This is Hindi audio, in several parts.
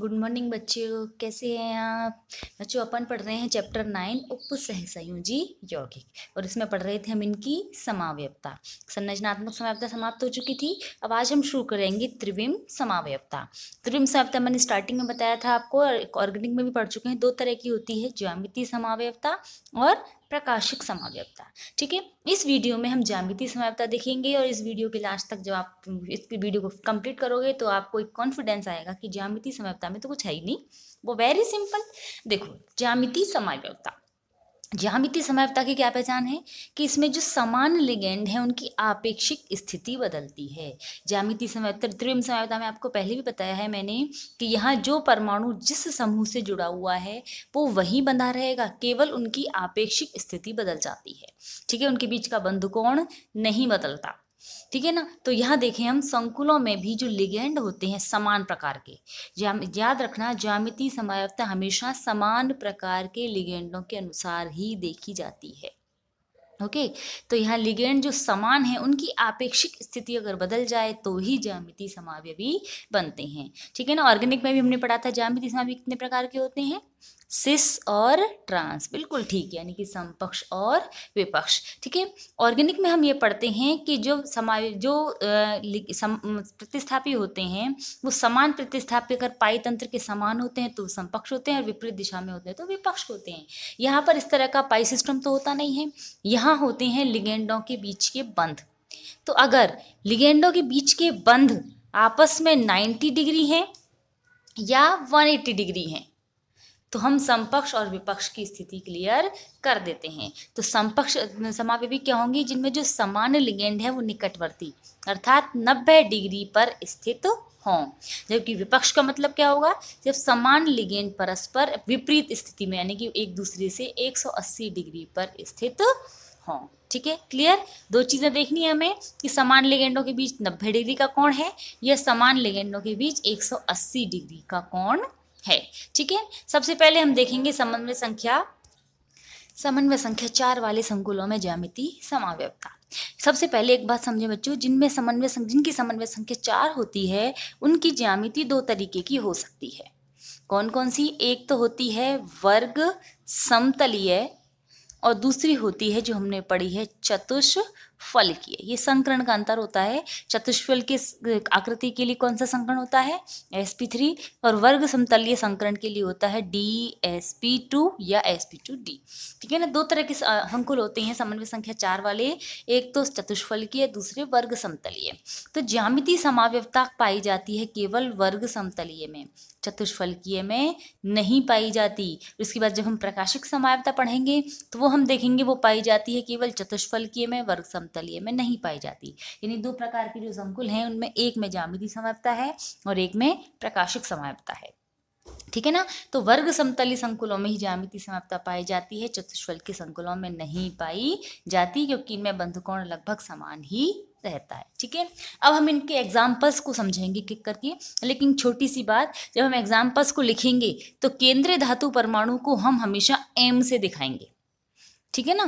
गुड मॉर्निंग बच्चे कैसे हैं आप बच्चों अपन पढ़ रहे हैं चैप्टर नाइन उप सहसयोजी यौगिक और इसमें पढ़ रहे थे हम इनकी समावयता संरचनात्मक समावयवता समाप्त हो चुकी थी अब आज हम शुरू करेंगे त्रिविम समावयता त्रिविम समावयवता मैंने स्टार्टिंग में बताया था आपको और ऑर्गेनिक में भी पढ़ चुके हैं दो तरह की होती है ज्यामितीय समावयता और प्रकाशिक समावयवता ठीक है इस वीडियो में हम जामिति समाव्यता देखेंगे और इस वीडियो के लास्ट तक जब आप इस वीडियो को कंप्लीट करोगे तो आपको एक कॉन्फिडेंस आएगा कि जामिति समाव्यता में तो कुछ है ही नहीं वो वेरी सिंपल देखो जामिति समाव्यवता ज्यामिति समयता की क्या पहचान है कि इसमें जो समान लिगेंड है उनकी आपेक्षिक स्थिति बदलती है ज्यामिति समायवता त्रिम समयता में आपको पहले भी बताया है मैंने कि यहाँ जो परमाणु जिस समूह से जुड़ा हुआ है वो वही बंधा रहेगा केवल उनकी आपेक्षिक स्थिति बदल जाती है ठीक है उनके बीच का बंधुकोण नहीं बदलता ठीक है ना तो यहाँ देखें हम संकुलों में भी जो लिगेंड होते हैं समान प्रकार के याद रखना ज्यामिति समायवता हमेशा समान प्रकार के लिगेंडों के अनुसार ही देखी जाती है ओके तो यहाँ लिगेंड जो समान है उनकी आपेक्षिक स्थिति अगर बदल जाए तो ही ज्यामिति समावय भी बनते हैं ठीक है ना ऑर्गेनिक में भी हमने पढ़ा था ज्यामिति समावय कितने प्रकार के होते हैं सिस और ट्रांस बिल्कुल ठीक यानी कि समपक्ष और विपक्ष ठीक है ऑर्गेनिक में हम ये पढ़ते हैं कि जो समा जो प्रतिस्थापी होते हैं वो समान प्रतिस्थापी अगर पाई तंत्र के समान होते हैं तो समपक्ष होते हैं और विपरीत दिशा में होते हैं तो विपक्ष होते हैं यहाँ पर इस तरह का पाई सिस्टम तो होता नहीं है यहाँ होते हैं लिगेंडों के बीच के बंध तो अगर लिगेंडों के बीच के बंध आपस में नाइन्टी डिग्री हैं या वन डिग्री हैं तो हम समपक्ष और विपक्ष की स्थिति क्लियर कर देते हैं तो समपक्ष भी क्या होंगी जिनमें जो समान लिगेंड है वो निकटवर्ती अर्थात 90 डिग्री पर स्थित हों जबकि विपक्ष का मतलब क्या होगा जब समान लिगेंड परस्पर विपरीत स्थिति में यानी कि एक दूसरे से 180 डिग्री पर स्थित हों ठीक है क्लियर दो चीज़ें देखनी है हमें कि समान लिगेंडों के बीच नब्बे डिग्री का कौन है या समान लिगेंडों के बीच एक डिग्री का कौन है ठीक है सबसे पहले हम देखेंगे समन्वय संख्या समन्वय संख्या चार वाले संकुलों में ज्यामिति समावयवता सबसे पहले एक बात समझे बच्चों जिनमें समन्वय जिनकी समन्वय संख्या चार होती है उनकी ज्यामिति दो तरीके की हो सकती है कौन कौन सी एक तो होती है वर्ग समतलीय और दूसरी होती है जो हमने पढ़ी है चतुष फल किए ये संकरण का अंतर होता है चतुष्फल के आकृति के लिए कौन सा संकरण होता है एस पी थ्री और वर्ग समतलीय संकरण के लिए होता है डी एस पी टू या एस पी टू डी ठीक है ना दो तरह के अंकुल होते हैं समन्वय संख्या चार वाले एक तो है दूसरे वर्ग समतलीय तो ज्यामिति समाव्यवता पाई जाती है केवल वर्ग समतलीय में चतुष्फलकीय में नहीं पाई जाती उसके बाद जब हम प्रकाशिक समाव्यता पढ़ेंगे तो वो हम देखेंगे वो पाई जाती है केवल चतुष्फलकीय में वर्ग समतलीय समतलीय में नहीं पाई जाती यानी दो प्रकार की जो संकुल हैं उनमें एक में जामिति समाप्ता है और एक में प्रकाशिक समाप्ता है ठीक है ना तो वर्ग समतली संकुलों में ही जामिति समाप्ता पाई जाती है चतुष्फल के संकुलों में नहीं पाई जाती क्योंकि इनमें बंधकोण लगभग समान ही रहता है ठीक है अब हम इनके एग्जाम्पल्स को समझेंगे किक करके लेकिन छोटी सी बात जब हम एग्जाम्पल्स को लिखेंगे तो केंद्रीय धातु परमाणु को हम हमेशा एम से दिखाएंगे ठीक है ना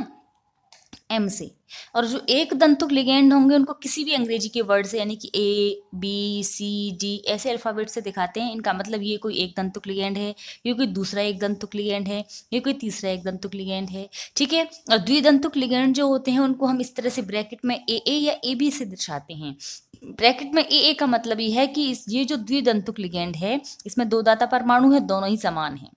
एम से और जो एक दंतुक लिगेंड होंगे उनको किसी भी अंग्रेजी के वर्ड से यानी कि ए बी सी डी ऐसे अल्फ़ाबेट से दिखाते हैं इनका मतलब ये कोई एक दंतुक लिगेंड है ये कोई दूसरा एक दंतुक लिगेंड है ये कोई तीसरा एक दंतुक लिगेंड है ठीक है और द्विदंतुक लिगेंड जो होते हैं उनको हम इस तरह से ब्रैकेट में ए ए या ए बी से दर्शाते हैं ब्रैकेट में ए ए का मतलब ये है कि इस ये जो द्विदंतुक लिगेंड है इसमें दो दाता परमाणु है दोनों ही समान हैं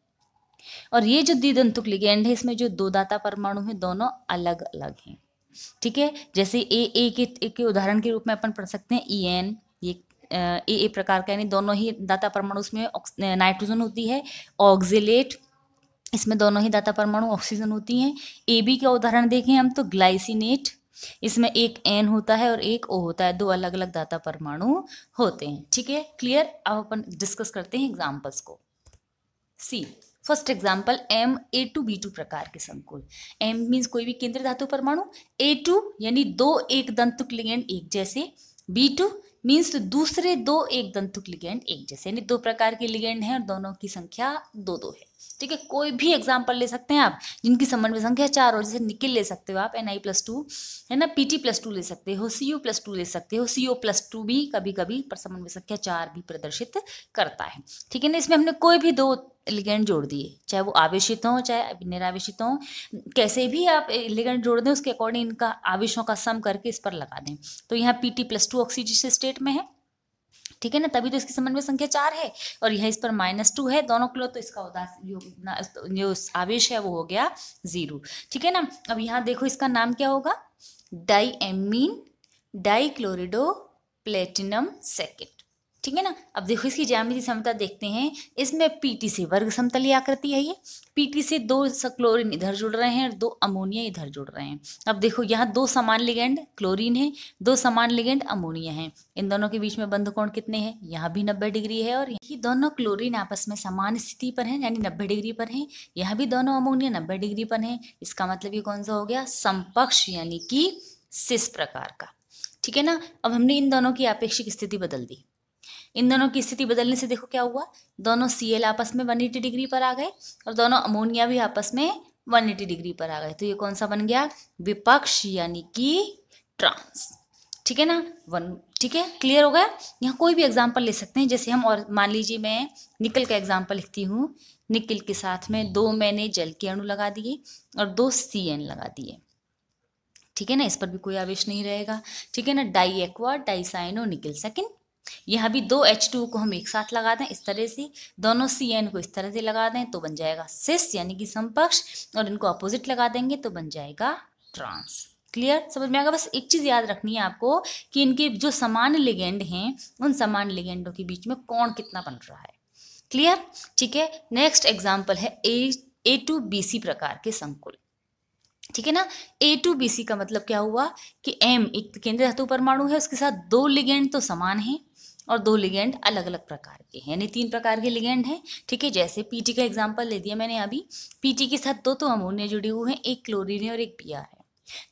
और ये जो द्विदंतुक लिगेंड है इसमें जो दो दाता परमाणु हैं दोनों अलग अलग हैं ठीक है जैसे ए ए के एक उदाहरण के रूप में अपन पढ़ सकते हैं ई e एन ये ए ए प्रकार का यानी दोनों ही दाता परमाणु उसमें नाइट्रोजन होती है ऑक्जिलेट इसमें दोनों ही दाता परमाणु ऑक्सीजन होती हैं ए बी का उदाहरण देखें हम तो ग्लाइसिनेट इसमें एक एन होता है और एक ओ होता है दो अलग अलग दाता परमाणु होते हैं ठीक है क्लियर अब अपन डिस्कस करते हैं एग्जाम्पल्स को see first example M A two B two प्रकार के संकुल एम मीन्स कोई भी केंद्र धातु परमाणु ए टू यानी दो एक दंतुक लिगेंड एक जैसे बी टू मीन्स दूसरे दो एक दंतुक लिगेंड एक जैसे यानी दो प्रकार के लिगेंड हैं और दोनों की संख्या दो दो है ठीक है कोई भी एग्जाम्पल ले सकते हैं आप जिनकी समन्वय संख्या चार हो जैसे निकिल ले सकते हो आप एन आई प्लस टू है ना पी टी प्लस टू ले सकते हो सी ओ प्लस टू ले सकते हो सी ओ प्लस टू भी कभी कभी पर समन्वय संख्या चार भी प्रदर्शित करता है ठीक है ना इसमें हमने कोई भी दो लिगेंड जोड़ दिए चाहे वो आवेशित हों चाहे निरावेशित हों कैसे भी आप लिगेंड जोड़ दें उसके अकॉर्डिंग इनका आवेशों का सम करके इस पर लगा दें तो यहाँ P T plus two oxygen state में है ठीक है ना तभी तो इसकी समन्वय संख्या चार है और यह इस पर माइनस टू है दोनों किलो तो इसका उदास जो आवेश है वो हो गया जीरो ठीक है ना अब यहाँ देखो इसका नाम क्या होगा di amine di chlorido platinum second ठीक है ना अब देखो इसकी ज्यामिति समता देखते हैं इसमें पीटी से वर्ग समतली आकृति है ये पीटी से दो क्लोरीन इधर जुड़ रहे हैं और दो अमोनिया इधर जुड़ रहे हैं अब देखो यहाँ दो समान लिगेंड क्लोरीन है दो समान लिगेंड अमोनिया है इन दोनों के बीच में बंध कोण कितने हैं यहाँ भी नब्बे डिग्री है और यही दोनों क्लोरीन आपस में समान स्थिति पर है यानी नब्बे डिग्री पर है यहाँ भी दोनों अमोनिया नब्बे डिग्री पर है इसका मतलब ये कौन सा हो गया समपक्ष यानी कि सिस प्रकार का ठीक है ना अब हमने इन दोनों की आपेक्षिक स्थिति बदल दी इन दोनों की स्थिति बदलने से देखो क्या हुआ दोनों सी आपस में वन डिग्री पर आ गए और दोनों अमोनिया भी आपस में वन डिग्री पर आ गए तो ये कौन सा बन गया विपक्ष यानी कि ट्रांस ठीक है ना वन ठीक है क्लियर हो गया यहाँ कोई भी एग्जाम्पल ले सकते हैं जैसे हम और मान लीजिए मैं निकल का एग्जाम्पल लिखती हूँ निकल के साथ में दो मैंने जल के अणु लगा दिए और दो सी एन लगा दिए ठीक है ना इस पर भी कोई आवेश नहीं रहेगा ठीक है ना di aqua di cyano nickel second यहाँ भी दो एच टू को हम एक साथ लगा दें इस तरह से दोनों सी एन को इस तरह से लगा दें तो बन जाएगा सिस यानी कि समपक्ष और इनको अपोजिट लगा देंगे तो बन जाएगा ट्रांस क्लियर समझ में आएगा बस एक चीज़ याद रखनी है आपको कि इनके जो समान लिगेंड हैं उन समान लिगेंडों के बीच में कौन कितना बन रहा है क्लियर ठीक है नेक्स्ट एग्जाम्पल है ए ए टू बी सी प्रकार के संकुल ठीक है ना ए टू बी सी का मतलब क्या हुआ कि एम एक केंद्र धातु परमाणु है उसके साथ दो लिगेंड तो समान हैं और दो लिगेंड अलग अलग प्रकार के हैं यानी तीन प्रकार के लिगेंड हैं ठीक है जैसे पीटी का एग्जाम्पल ले दिया मैंने अभी पीटी के साथ दो तो अमोनिया जुड़े हुए हैं एक क्लोरीन और एक पी है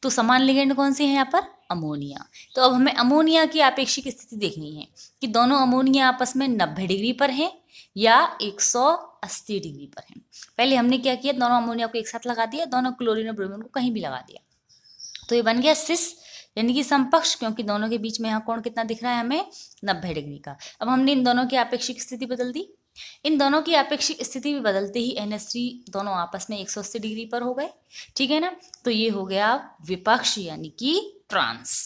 तो समान लिगेंड कौन से हैं यहाँ पर अमोनिया तो अब हमें अमोनिया की आपेक्षिक स्थिति देखनी है कि दोनों अमोनिया आपस में नब्बे डिग्री पर हैं या एक डिग्री पर हैं पहले हमने क्या किया दोनों अमोनिया को एक साथ लगा दिया दोनों क्लोरिन और ब्रोमिन को कहीं भी लगा दिया तो ये बन गया सिस्ट यानी कि समपक्ष क्योंकि दोनों के बीच में यहाँ कोण कितना दिख रहा है हमें नब्बे डिग्री का अब हमने इन दोनों की अपेक्षिक स्थिति बदल दी इन दोनों की अपेक्षिक स्थिति भी बदलते ही एन दोनों आपस में एक डिग्री पर हो गए ठीक है ना तो ये हो गया विपक्ष यानी कि ट्रांस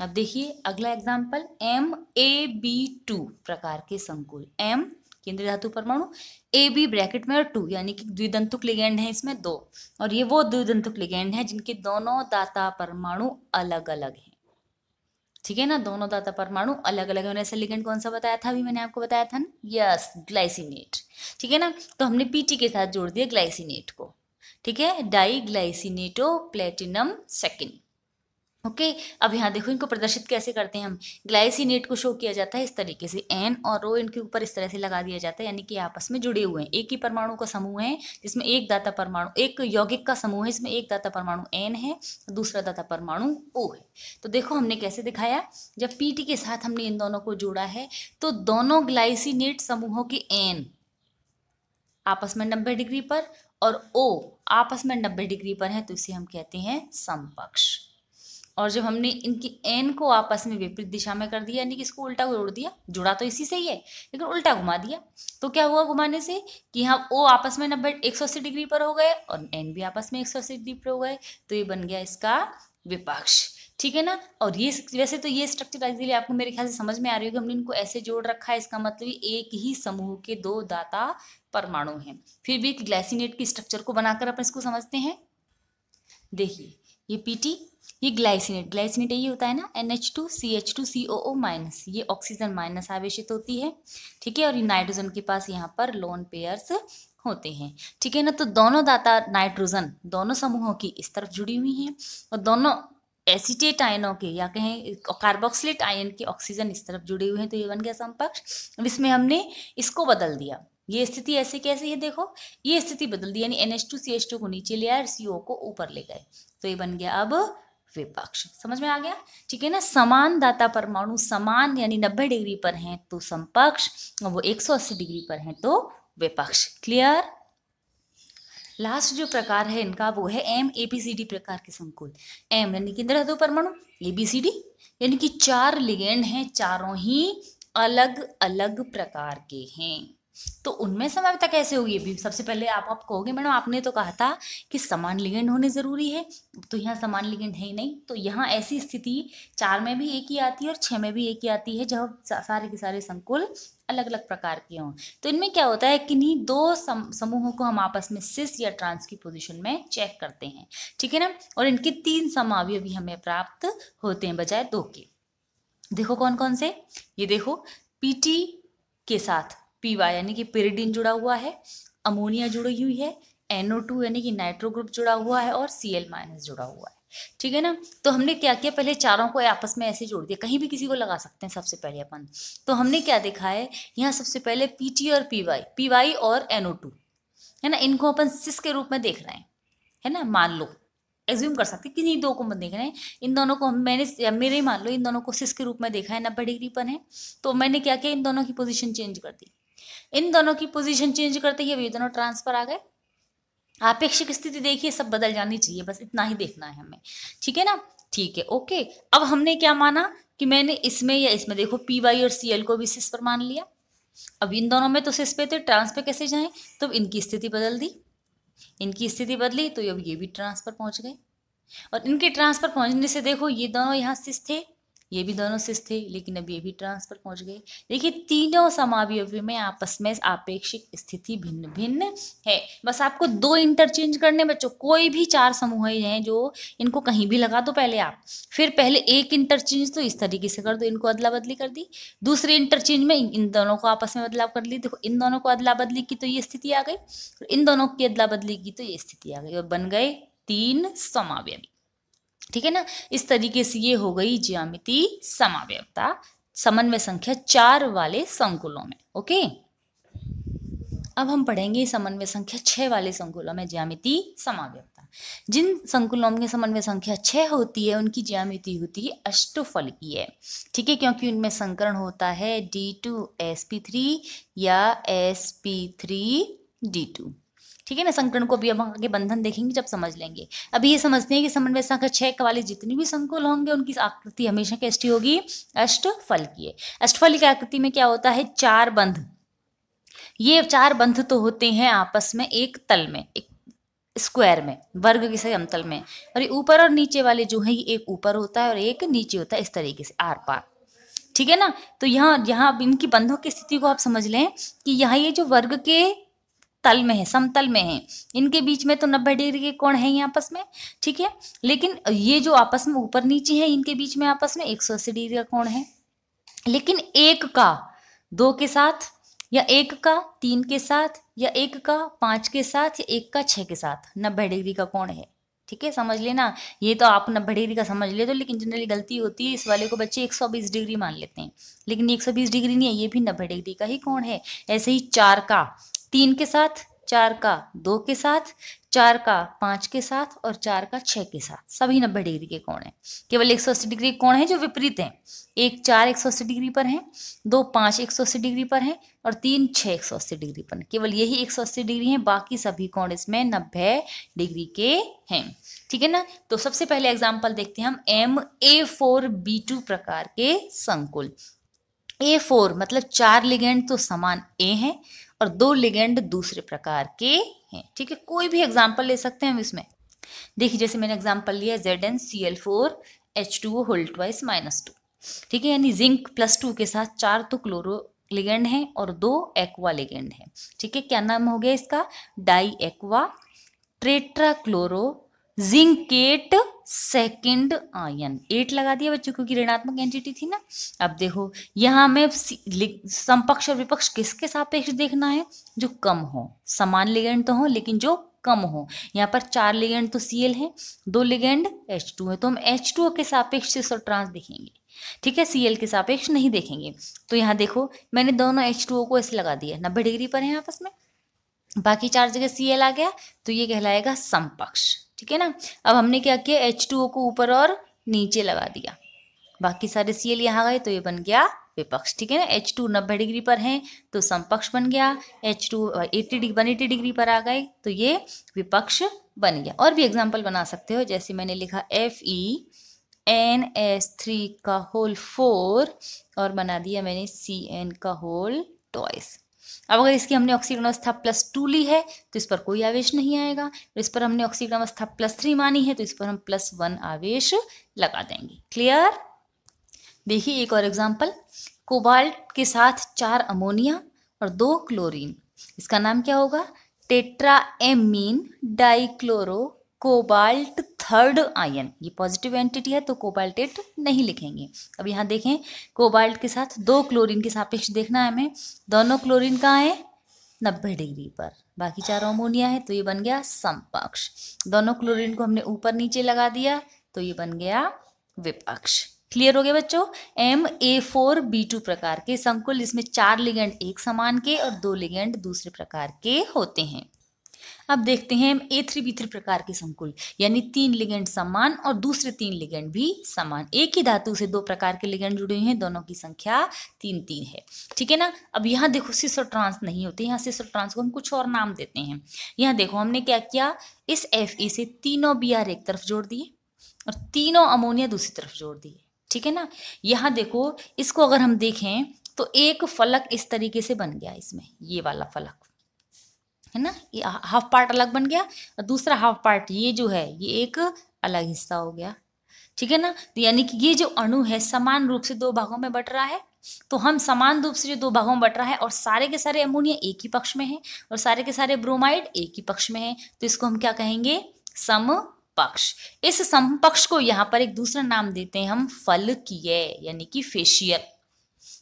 अब देखिए अगला example M A B two प्रकार के संकुल एम केंद्रीय धातु परमाणु ए बी ब्रैकेट में और टू यानी कि द्विदंतुक लिगेंड है इसमें दो और ये वो द्विदंतुक लिगेंड है जिनके दोनों दाता परमाणु अलग अलग हैं ठीक है ना दोनों दाता परमाणु अलग अलग है ऐसा लिगेंड कौन सा बताया था अभी मैंने आपको बताया था ना यस ग्लाइसिनेट ठीक है ना तो हमने पीटी के साथ जोड़ दिया ग्लाइसिनेट को ठीक है di glycinato platinum second okay अब यहाँ देखो इनको प्रदर्शित कैसे करते हैं हम ग्लाइसिनेट को शो किया जाता है इस तरीके से एन और रो इनके ऊपर इस तरह से लगा दिया जाता है यानी कि आपस में जुड़े हुए हैं एक ही परमाणु का समूह है जिसमें एक दाता परमाणु एक यौगिक का समूह है जिसमें एक दाता परमाणु एन है दूसरा दाता परमाणु ओ है तो देखो हमने कैसे दिखाया जब पीटी के साथ हमने इन दोनों को जोड़ा है तो दोनों ग्लाइसिनेट समूहों के एन आपस में नब्बे डिग्री पर और ओ आपस में नब्बे डिग्री पर है तो इसे हम कहते हैं समपक्ष और जब हमने इनकी एन को आपस में विपरीत दिशा में कर दिया यानी कि इसको उल्टा उड़ दिया जुड़ा तो इसी से ही है लेकिन उल्टा घुमा दिया तो क्या हुआ घुमाने से कि हाँ ओ आपस में नब्बे एक सौ अस्सी डिग्री पर हो गए और एन भी आपस में एक सौ अस्सी डिग्री पर हो गए तो ये बन गया इसका विपक्ष ठीक है ना और ये वैसे तो ये स्ट्रक्चर इजीली आपको मेरे ख्याल से समझ में आ रही होगी हमने इनको ऐसे जोड़ रखा है इसका मतलब एक ही समूह के दो दाता परमाणु हैं फिर भी ग्लाइसिनेट की स्ट्रक्चर को बनाकर अपन इसको समझते हैं देखिए ये पीटी ये ग्लाइसिनेट ग्लाइसिनेट यही होता है ना N H two C H two C O O minus ये ऑक्सीजन माइनस आवेशित होती है ठीक है और नाइट्रोजन के पास यहाँ पर लोन पेयर्स होते हैं ठीक है ना तो दोनों दाता नाइट्रोजन दोनों समूहों की इस तरफ जुड़ी हुई हैं और दोनों एसिटेट आयनों के या कहें कार्बोक्सिलेट आयन के ऑक्सीजन इस तरफ जुड़े हुए हैं तो ये बन गया समपक्ष अब इसमें हमने इसको बदल दिया ये स्थिति ऐसे कैसे है देखो ये स्थिति बदल दी यानी N H two C H two को नीचे ले आए और सी ओ को ऊपर ले गए तो ये बन गया अब विपक्ष समझ में आ गया ठीक है ना समान दाता परमाणु समान यानी 90 डिग्री पर हैं तो समपक्ष और वो 180 डिग्री पर हैं तो विपक्ष क्लियर लास्ट जो प्रकार है इनका वो है M A B C D प्रकार के संकुल एम यानी कि इंद्र परमाणु ए बी सी डी यानी कि चार लिगेंड हैं चारों ही अलग अलग प्रकार के हैं तो उनमें समानता कैसे होगी अभी सबसे पहले आप आप कहोगे मैडम आपने तो कहा था कि समान लिगेंड होने ज़रूरी है तो यहाँ समान लिगेंड है ही नहीं तो यहाँ ऐसी स्थिति चार में भी एक ही आती है और छः में भी एक ही आती है जब सारे के सारे संकुल अलग अलग प्रकार के हों तो इनमें क्या होता है किन्हीं दो सम, समूहों को हम आपस में सिस या ट्रांस की पोजिशन में चेक करते हैं ठीक है ना और इनके तीन समावय भी हमें प्राप्त होते हैं बजाय दो के देखो कौन कौन से ये देखो पीटी के साथ पीवा यानी कि पेरिडिन जुड़ा हुआ है अमोनिया जुड़ी हुई है एनओ टू यानी कि नाइट्रो ग्रुप जुड़ा हुआ है और सी एल माइनस जुड़ा हुआ है ठीक है ना तो हमने क्या किया पहले चारों को आपस में ऐसे जोड़ दिया कहीं भी किसी को लगा सकते हैं सबसे पहले अपन तो हमने क्या देखा है यहाँ सबसे पहले पीटी और पीवाई वाई और एनओ टू है ना इनको अपन सिस के रूप में देख रहे हैं है ना मान लो एज्यूम कर सकते नहीं दो को मत देख रहे हैं इन दोनों को हम मैंने मेरे मान लो इन दोनों को सिस के रूप में देखा है नब्बे डिग्री पर है तो मैंने क्या किया इन दोनों की पोजीशन चेंज कर दी इन दोनों की पोजीशन चेंज करते ही अभी दोनों ट्रांसफर आ गए आपेक्षिक स्थिति देखिए सब बदल जानी चाहिए बस इतना ही देखना है हमें ठीक है ना ठीक है ओके अब हमने क्या माना कि मैंने इसमें या इसमें देखो पी वाई और सी एल को भी सिस पर मान लिया अब इन दोनों में तो सिस पे थे ट्रांस पे कैसे जाए तो इनकी स्थिति बदल दी इनकी स्थिति बदली तो अब ये भी ट्रांसफर पहुंच गए और इनके ट्रांसफर पहुंचने से देखो ये दोनों यहाँ सिस थे ये भी दोनों सिस थे लेकिन अब ये भी ट्रांस पर पहुंच गए देखिए तीनों समावयोवी में आपस में आपेक्षिक स्थिति भिन्न भिन्न है बस आपको दो इंटरचेंज करने बच्चों कोई भी चार समूह हैं जो इनको कहीं भी लगा दो पहले आप फिर पहले एक इंटरचेंज तो इस तरीके से कर दो इनको अदला बदली कर दी दूसरे इंटरचेंज में इन दोनों को आपस में बदलाव कर ली देखो इन दोनों को अदला बदली की तो ये स्थिति आ गई इन दोनों की अदला बदली की तो ये स्थिति आ गई और बन गए तीन समावयवी ठीक है ना इस तरीके से ये हो गई ज्यामिति समावयता समन्वय संख्या चार वाले संकुलों में ओके अब हम पढ़ेंगे समन्वय संख्या छह वाले संकुलों में ज्यामिति समावयता जिन संकुलों में समन्वय संख्या छह होती है उनकी ज्यामिति होती है अष्टफल की है ठीक है क्योंकि उनमें संकरण होता है D two S P three या S P three D two ठीक है ना संकरण को भी हम आगे बंधन देखेंगे जब समझ लेंगे अभी ये समझते हैं कि समन्वय संख्या छः वाले जितने भी संकुल होंगे उनकी आकृति हमेशा कैसी होगी अष्टफल की है अष्टफल की आकृति में क्या होता है चार बंध ये चार बंध तो होते हैं आपस में एक तल में एक स्क्वायर में वर्ग के समतल में और ये ऊपर और नीचे वाले जो है ये एक ऊपर होता है और एक नीचे होता है इस तरीके से आर पार ठीक है ना तो यहाँ यहाँ इनकी बंधों की स्थिति को आप समझ लें कि यहाँ ये जो वर्ग के तल में है समतल में है इनके बीच में तो नब्बे डिग्री के कोण है ही आपस में ठीक है लेकिन ये जो आपस में ऊपर नीचे है इनके बीच में आपस में एक सौ अस्सी डिग्री का कोण है लेकिन एक का दो के साथ या एक का तीन के साथ या एक का पांच के साथ या एक का छह के साथ नब्बे डिग्री का कोण है ठीक है समझ लेना ये तो आप नब्बे डिग्री का समझ लेते हो लेकिन जनरली गलती होती है इस वाले को बच्चे 120 डिग्री मान लेते हैं लेकिन 120 डिग्री नहीं है ये भी नब्बे डिग्री का ही कोण है ऐसे ही चार का तीन के साथ चार का दो के साथ चार का पांच के साथ और चार का छह के साथ सभी नब्बे डिग्री के कोण हैं केवल एक सौ अस्सी डिग्री कोण है जो विपरीत हैं एक चार एक सौ अस्सी डिग्री पर हैं दो पांच एक सौ अस्सी डिग्री पर हैं और तीन छह एक सौ अस्सी डिग्री पर केवल यही एक सौ अस्सी डिग्री हैं बाकी सभी कोण इसमें नब्बे डिग्री के हैं ठीक है ना तो सबसे पहले एग्जाम्पल देखते हैं हम M A four B two प्रकार के संकुल ए फोर मतलब चार लिगेंड तो समान ए हैं और दो लिगेंड दूसरे प्रकार के हैं ठीक है कोई भी एग्जाम्पल ले सकते हैं हम इसमें देखिए जैसे मैंने एग्जाम्पल लिया Z N C L four H two O hold twice minus two ठीक है यानी जिंक प्लस टू के साथ चार तो क्लोरो लिगेंड है और दो एक्वा लिगेंड है ठीक है क्या नाम हो गया इसका di aqua tetra chloro zincate second ion ate लगा दिया बच्चों क्योंकि ऋणात्मक एंटिटी थी ना अब देखो यहां हमें समपक्ष और विपक्ष किसके सापेक्ष देखना है जो कम हो समान लिगेंड तो हो लेकिन जो कम हो यहाँ पर चार लिगेंड तो सीएल है दो लिगेंड एच टू है तो हम एच टू के सापेक्ष इस और ट्रांस देखेंगे ठीक है सीएल के सापेक्ष नहीं देखेंगे तो यहाँ देखो मैंने दोनों एच टू को ऐसे लगा दिया नब्बे डिग्री पर है आपस में बाकी चार जगह सीएल आ गया तो ये कहलाएगा समपक्ष ठीक है ना अब हमने क्या किया एच टू ओ को ऊपर और नीचे लगा दिया बाकी सारे सी एल यहाँ गए तो ये बन गया विपक्ष ठीक है ना एच टू नब्बे डिग्री पर है तो समपक्ष बन गया H two eighty degree one eighty degree पर आ गए तो ये विपक्ष बन गया और भी एग्जाम्पल बना सकते हो जैसे मैंने लिखा F E N S three का होल फोर और बना दिया मैंने सी एन का होल ट्वाइस अब अगर इसकी हमने ऑक्सीजन अवस्था प्लस टू ली है तो इस पर कोई आवेश नहीं आएगा इस पर हमने ऑक्सीजन अवस्था प्लस थ्री मानी है तो इस पर हम प्लस वन आवेश लगा देंगे क्लियर देखिए एक और एग्जाम्पल कोबाल्ट के साथ चार अमोनिया और दो क्लोरीन इसका नाम क्या होगा tetra amine dichloro cobalt third ion ये पॉजिटिव एंटिटी है तो कोबाल्टेट नहीं लिखेंगे अब यहाँ देखें कोबाल्ट के साथ दो क्लोरीन के सापेक्ष देखना है हमें दोनों क्लोरीन कहाँ है नब्बे डिग्री पर बाकी चार अमोनिया है तो ये बन गया समपक्ष दोनों क्लोरीन को हमने ऊपर नीचे लगा दिया तो ये बन गया विपक्ष क्लियर हो गया बच्चों M A four B two प्रकार के संकुल इसमें चार लिगेंड एक समान के और दो लिगेंड दूसरे प्रकार के होते हैं अब देखते हैं ए थ्री बी थ्री प्रकार के संकुल यानी तीन लिगेंड समान और दूसरे तीन लिगेंड भी समान एक ही धातु से दो प्रकार के लिगेंड जुड़े हुए हैं दोनों की संख्या तीन तीन है ठीक है ना अब यहाँ देखो सिसो ट्रांस नहीं होते यहाँ सिसो ट्रांस को हम कुछ और नाम देते हैं यहाँ देखो हमने क्या किया इस एफ ए से तीनों बी आर एक तरफ जोड़ दिए और तीनों अमोनिया दूसरी तरफ जोड़ दिए ठीक है ना यहाँ देखो इसको अगर हम देखें तो एक फलक इस तरीके से बन गया इसमें ये वाला फलक है ना ये हाफ पार्ट अलग बन गया और दूसरा हाफ पार्ट ये जो है ये एक अलग हिस्सा हो गया ठीक है ना तो यानी कि ये जो अणु है समान रूप से दो भागों में बट रहा है तो हम समान रूप से जो दो भागों में बट रहा है और सारे के सारे अमोनिया एक ही पक्ष में है और सारे के सारे ब्रोमाइड एक ही पक्ष में है तो इसको हम क्या कहेंगे सम पक्ष इस समपक्ष को यहाँ पर एक दूसरा नाम देते हैं हम फल किए यानी कि फेशियल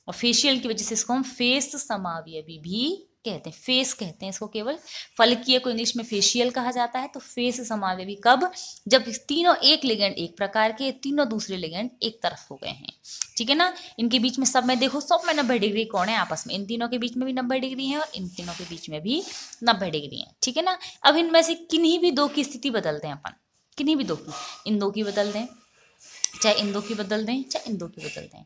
और फेशियल की वजह से इसको हम फेस समावय भी, भी कहते हैं फेस कहते हैं इसको केवल फलकीय को इंग्लिश में फेशियल कहा जाता है तो फेस समावेवी कब जब तीनों एक लिगेंड एक प्रकार के तीनों दूसरे लिगेंड एक तरफ हो गए हैं ठीक है ना इनके बीच में सब में देखो सब में नब्बे डिग्री कौन है आपस में इन तीनों के बीच में भी नब्बे डिग्री है और इन तीनों के बीच में भी नब्बे डिग्री है ठीक है ना अब इनमें से किन्हीं भी दो की स्थिति बदल दें अपन किन्हीं भी दो की इन दो की बदल दें चाहे इन दो की बदल दें चाहे इन दो की बदल दें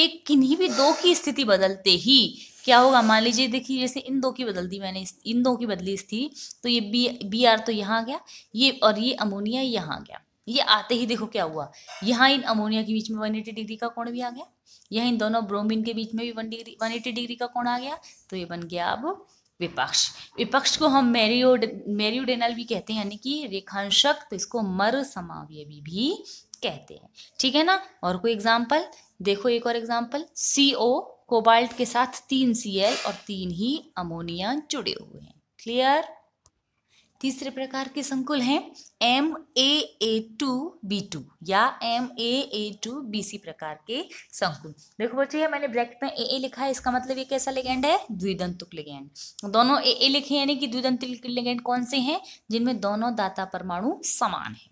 एक किन्हीं भी दो की स्थिति बदलते ही क्या होगा मान लीजिए देखिए जैसे इन दो की बदल दी मैंने इन दो की बदली थी तो ये बी बी आर तो यहाँ गया ये और ये अमोनिया यहाँ गया ये आते ही देखो क्या हुआ यहाँ इन अमोनिया के बीच में वन एटी डिग्री का कोण भी आ गया यहाँ इन दोनों ब्रोमिन के बीच में भी one degree one eighty degree का कोण आ गया तो ये बन गया अब विपक्ष विपक्ष को हम मेरियोड मेरियोडेनल भी कहते हैं यानी कि रेखांशक तो इसको मर समावय भी, भी कहते हैं ठीक है ना और कोई एग्जाम्पल देखो एक और एग्जाम्पल सी ओ कोबाल्ट के साथ तीन सी और तीन ही अमोनिया जुड़े हुए हैं क्लियर तीसरे प्रकार के संकुल हैं M A A two B two या M A A two B C प्रकार के संकुल देखो बच्चे मैंने ब्रैकेट में ए ए लिखा है इसका मतलब ये कैसा लेगेंड है द्विदंतुक लिगेंड दोनों ए ए लिखे यानी कि द्विदंतुक लेगेंड कौन से हैं जिनमें दोनों दाता परमाणु समान है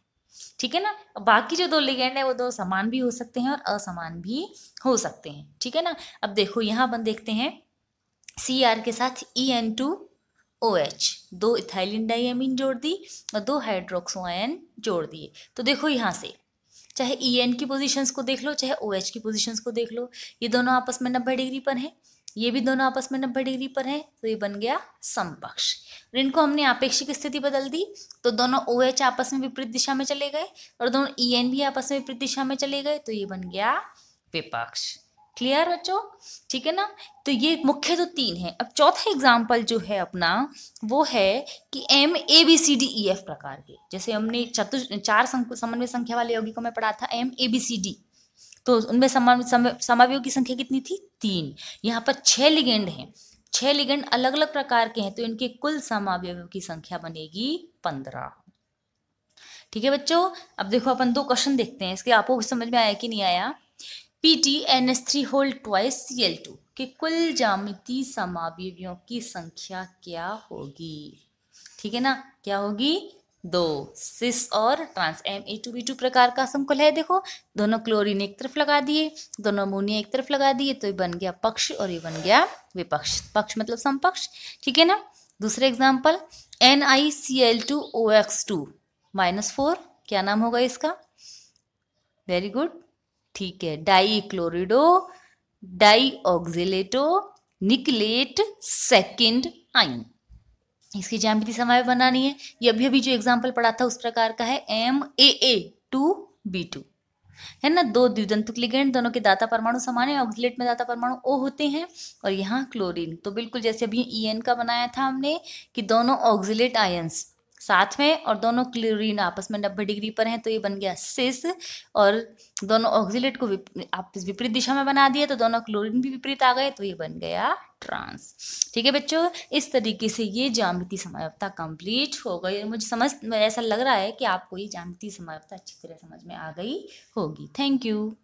ठीक है ना बाकी जो दो लिगेंड है वो दो समान भी हो सकते हैं और असमान भी हो सकते हैं ठीक है ना अब देखो यहाँ अपन देखते हैं सी आर के साथ E N two O H दो इथाइलिन डाइमिन जोड़ दी और दो हाइड्रोक्सो आयन जोड़ दिए तो देखो यहाँ से चाहे ई एन की पोजिशन को देख लो चाहे ओ एच की पोजिशन को देख लो ये दोनों आपस में नब्बे डिग्री पर हैं ये भी दोनों आपस में नब्बे डिग्री पर हैं तो ये बन गया समपक्ष और इनको हमने आपेक्षिक स्थिति बदल दी तो दोनों ओ OH एच आपस में विपरीत दिशा में चले गए और दोनों ई एन भी आपस में विपरीत दिशा में चले गए तो ये बन गया विपक्ष क्लियर बच्चों ठीक है ना तो ये मुख्य तो तीन है अब चौथा एग्जाम्पल जो है अपना वो है कि M A B C D E F प्रकार के जैसे हमने चतुर्थ चार समन्वय संख्या वाले यौगिकों में पढ़ा था M A B C D तो उनमें समान समावयों की संख्या कितनी थी तीन यहाँ पर छह लिगेंड हैं छह लिगेंड अलग अलग प्रकार के हैं तो इनके कुल समावयों की संख्या बनेगी पंद्रह ठीक है बच्चों अब देखो अपन दो क्वेश्चन देखते हैं इसके आपको समझ में आया कि नहीं आया P T N S three whole twice C L two के कुल जामिति समावयों की संख्या क्या होगी ठीक है ना क्या होगी दो सिस और trans M A two B two प्रकार का समकुल है देखो दोनों क्लोरीन एक तरफ लगा दिए दोनों अमोनिया एक तरफ लगा दिए तो ये बन गया पक्ष और ये बन गया विपक्ष पक्ष मतलब समपक्ष ठीक है ना दूसरे example N I C L two O X two minus four क्या नाम होगा इसका वेरी गुड ठीक है di chlorido di oxalato nickelate second ion इसकी ज्यामिति समय बनानी है ये अभी अभी जो एग्जाम्पल पढ़ा था उस प्रकार का है M A A two B two है ना दो द्विदंतुक लिगेंड दोनों के दाता परमाणु समान है ऑक्सीट में दाता परमाणु ओ होते हैं और यहाँ क्लोरीन तो बिल्कुल जैसे अभी ई e एन का बनाया था हमने कि दोनों ऑक्सीट आयंस साथ में और दोनों क्लोरीन आपस में नब्बे डिग्री पर हैं तो ये बन गया सिस और दोनों ऑक्सीलेट को आप विपरीत दिशा में बना दिए तो दोनों क्लोरीन भी विपरीत आ गए तो ये बन गया ट्रांस ठीक है बच्चों इस तरीके से ये जामिति समायवता कंप्लीट हो गई मुझे समझ ऐसा लग रहा है कि आपको ये जामिति समायवता अच्छी तरह समझ में आ गई होगी थैंक यू